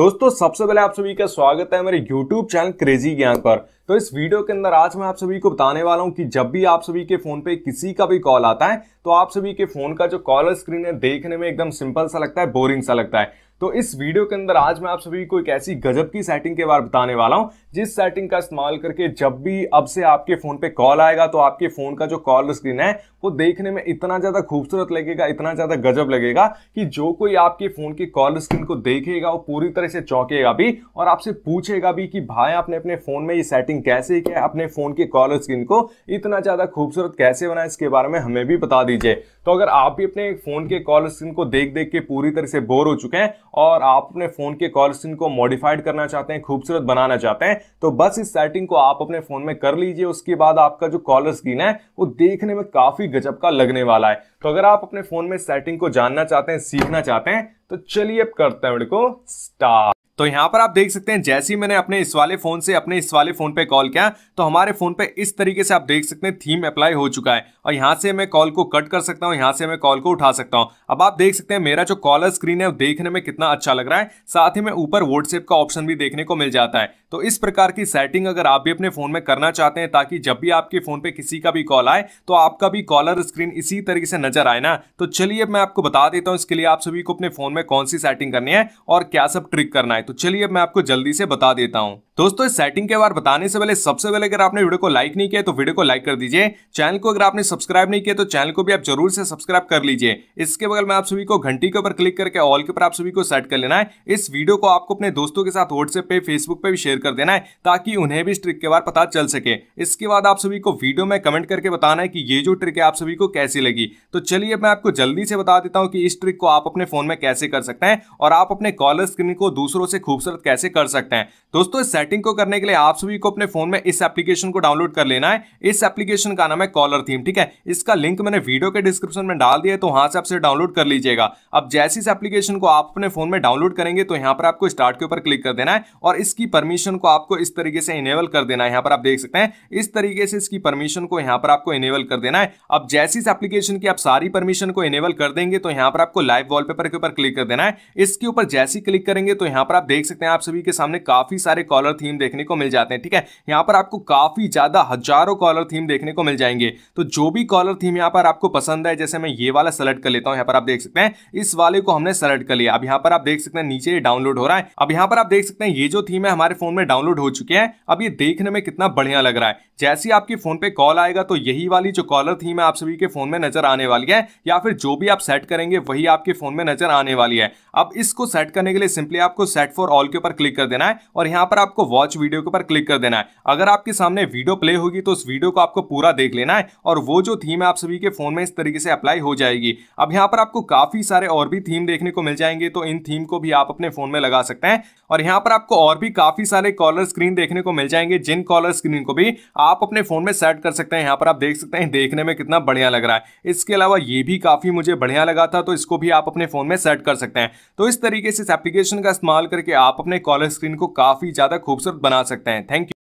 दोस्तों सबसे पहले आप सभी का स्वागत है मेरे YouTube चैनल क्रेजी ज्ञान पर तो इस वीडियो के अंदर आज मैं आप सभी को बताने वाला हूं कि जब भी आप सभी के फोन पे किसी का भी कॉल आता है तो आप सभी के फोन का जो कॉलर स्क्रीन है देखने में एकदम सिंपल सा लगता है बोरिंग सा लगता है तो इस वीडियो के अंदर आज मैं आप सभी को एक ऐसी गजब की सेटिंग के बारे बताने वाला हूं जिस सेटिंग का इस्तेमाल करके जब भी अब से आपके फोन पे कॉल आएगा तो आपके फोन का जो कॉल स्क्रीन है वो देखने में इतना ज्यादा खूबसूरत लगेगा इतना ज्यादा गजब लगेगा कि जो कोई आपके फोन की कॉल स्क्रीन को देखेगा वो पूरी तरह से चौंकेगा भी और आपसे पूछेगा भी कि भाई आपने अपने फोन में ये सेटिंग कैसे किया अपने फोन की कॉल स्क्रीन को इतना ज्यादा खूबसूरत कैसे बनाए इसके बारे में हमें भी बता दीजिए तो अगर आप भी अपने फोन के कॉल स्क्रीन को देख देख के पूरी तरह से बोर हो चुके हैं और आप अपने फ़ोन के कॉल स्क्रीन को मॉडिफाइड करना चाहते हैं खूबसूरत बनाना चाहते हैं तो बस इस सेटिंग को आप अपने फ़ोन में कर लीजिए उसके बाद आपका जो कॉलर स्क्रीन है वो देखने में काफ़ी गजब का लगने वाला है तो अगर आप अपने फ़ोन में सेटिंग को जानना चाहते हैं सीखना चाहते हैं तो चलिए अब करते हैं मेरे को स्टार्ट तो यहां पर आप देख सकते हैं जैसे ही मैंने अपने इस वाले फोन से अपने इस वाले फोन पे कॉल किया तो हमारे फोन पे इस तरीके से आप देख सकते हैं थीम अप्लाई हो चुका है और यहां से मैं कॉल को कट कर सकता हूँ यहां से मैं कॉल को उठा सकता हूँ अब आप देख सकते हैं मेरा जो कॉलर स्क्रीन है वो देखने में कितना अच्छा लग रहा है साथ ही में ऊपर व्हाट्सएप का ऑप्शन भी देखने को मिल जाता है तो इस प्रकार की सेटिंग अगर आप भी अपने फोन में करना चाहते हैं ताकि जब भी आपके फोन पे किसी का भी कॉल आए तो आपका भी कॉलर स्क्रीन इसी तरीके से नजर आए ना तो चलिए मैं आपको बता देता हूँ इसके लिए आप सभी को अपने फोन में कौन सी सेटिंग करनी है और क्या सब ट्रिक करना है तो चलिए अब मैं आपको जल्दी से बता देता हूँ दोस्तों इस सेटिंग के बारे बताने से पहले सबसे पहले अगर आपने वीडियो को लाइक नहीं किया तो वीडियो को लाइक कर दीजिए चैनल को अगर आपने सब्सक्राइब नहीं किया तो चैनल को भी आप जरूर से सब्सक्राइब कर लीजिए इसके बगल में आप सभी को घंटी के ऊपर क्लिक करके ऑल के ऊपर आप सभी को सेट कर लेना है इस वीडियो को आपको अपने दोस्तों के साथ व्हाट्सएप पे फेसबुक पे भी शेयर कर देना है ताकि उन्हें भी इस ट्रिक के बारे पता चल सके इसके बाद आप सभी को वीडियो में कमेंट करके बताना है कि ये जो ट्रिक है आप सभी को कैसी लगी तो चलिए मैं आपको जल्दी से बता देता हूँ कि इस ट्रिक को आप अपने फोन में कैसे कर सकते हैं और आप अपने कॉलर स्क्रीन को दूसरों से इसे खूबसूरत कैसे कर सकते हैं दोस्तों इस सेटिंग को करने के लिए आप सभी को अपने फोन में इस एप्लीकेशन को डाउनलोड कर लेना है इस एप्लीकेशन का नाम है कॉलर थीम ठीक है इसका लिंक मैंने वीडियो के डिस्क्रिप्शन में डाल दिया है तो वहां से आपसे डाउनलोड कर लीजिएगा अब जैसी इस एप्लीकेशन को आप अपने फोन में डाउनलोड करेंगे तो यहाँ पर आपको स्टार्ट के ऊपर क्लिक कर देना है और इसकी परमिशन को आपको इस तरीके से इनेबल कर देना है यहाँ पर आप देख सकते हैं इस तरीके से इसकी परमिशन को यहाँ पर आपको इनेबल कर देना है अब जैसी इस एप्लीकेशन की आप सारी परमिशन को इनेबल कर देंगे तो यहाँ पर आपको लाइव वॉलपेपर के ऊपर क्लिक कर देना है इसके ऊपर जैसी क्लिक करेंगे तो यहाँ पर आप देख सकते हैं आप सभी के सामने काफी सारे कॉलर थीम देखने को मिल जाते हैं ठीक है यहाँ पर आपको काफी ज्यादा हजारों कॉलर थीम देखने को मिल जाएंगे तो जो भी कॉलर थीम यहाँ पर आपको पसंद है जैसे मैं ये वाला सेलेक्ट कर लेता हूँ यहाँ पर आप देख सकते हैं इस वाले को हमने सेलेक्ट कर लिया अब यहाँ पर आप देख सकते हैं नीचे डाउनलोड हो रहा है अब यहाँ पर आप देख सकते हैं ये जो थीम है हमारे फोन में डाउनलोड हो चुके हैं अब ये देखने में कितना बढ़िया लग रहा है जैसे ही आपके फोन पे कॉल आएगा तो यही वाली जो कॉलर थीम है आप सभी के फोन में नजर आने वाली है या फिर जो भी आप सेट करेंगे वही आपके फोन में नजर आने वाली है अब इसको सेट करने के लिए सिंपली आपको सेट ऐड फॉर ऑल के ऊपर क्लिक कर देना है और यहां पर आपको वॉच वीडियो के ऊपर क्लिक कर देना है अगर आपके सामने वीडियो प्ले होगी तो उस वीडियो को आपको पूरा देख लेना है और वो जो थीम है आप सभी के फोन में इस तरीके से अप्लाई हो जाएगी अब यहां पर आपको काफी सारे और भी थीम देखने को मिल जाएंगे तो इन थीम को भी आप अपने फोन में लगा सकते हैं और यहां पर आपको और भी काफी सारे कॉलर स्क्रीन देखने को मिल जाएंगे जिन कॉलर स्क्रीन को भी आप अपने फोन में सेट कर सकते हैं यहां पर आप देख सकते हैं देखने में कितना बढ़िया लग रहा है इसके अलावा ये भी काफी मुझे बढ़िया लगा था तो इसको भी आप अपने फोन में सेट कर सकते हैं तो इस तरीके से इस एप्लीकेशन का इस्तेमाल कर करके आप अपने कॉलर स्क्रीन को काफी ज्यादा खूबसूरत बना सकते हैं थैंक यू